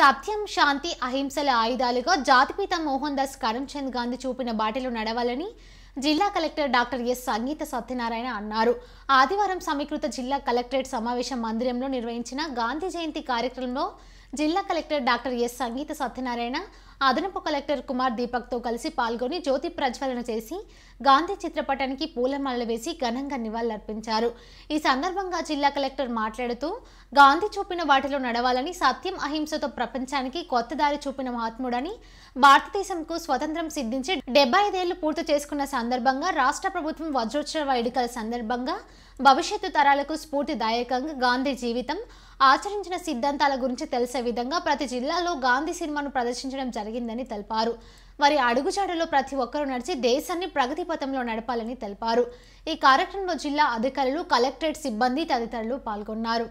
సత్యం శాంతి అహింసల ఆయుధాలుగా జాతిపిత మోహన్ దాస్ కరమ్చంద్ గాంధీ చూపిన బాటలో నడవాలని జిల్లా collector doctor S Sangeetha Satyanarayana అన్నారు ఆదివారం సమీకృత జిల్లా కలెక్టరేట్ సమావేశ మందిరంలో నిర్వహించిన గాంధీ జయంతి కార్యక్రమంలో జిల్లా collector doctor S Sangeetha Satyanarayana అదనపు కలెక్టర్ కుమార్ దీపక్తో కలిసి పాల్గొని జ్యోతి ప్రజ్వలన చేసి గాంధీ చిత్రపటానికి పూలమాలలు వేసి ఘనంగా నివాళులర్పించారు ఈ సందర్భంగా జిల్లా కలెక్టర్ మాట్లాడుతూ గాంధీ చూపిన వాటిలో నడవాలని సత్యం అహింసతో ప్రపంచానికి కొత్త దారి చూపిన మహాత్ముడని భారతదేశంకు స్వతంత్రం సిద్ధించి డెబ్బై ఐదేళ్లు పూర్తి చేసుకున్న సందర్భంగా రాష్ట్ర ప్రభుత్వం వజ్రోత్సవ వేడుకల సందర్భంగా భవిష్యత్తు తరాలకు స్ఫూర్తిదాయకంగా గాంధీ జీవితం ఆచరించిన సిద్ధాంతాల గురించి తెలిసే విధంగా ప్రతి జిల్లాలో గాంధీ సినిమాను ప్రదర్శించడం జరిగిందని తెలిపారు వారి అడుగుజాడలో ప్రతి ఒక్కరూ నడిచి దేశాన్ని ప్రగతి పథంలో నడపాలని తెలిపారు ఈ కార్యక్రమంలో జిల్లా అధికారులు కలెక్టరేట్ సిబ్బంది తదితరులు పాల్గొన్నారు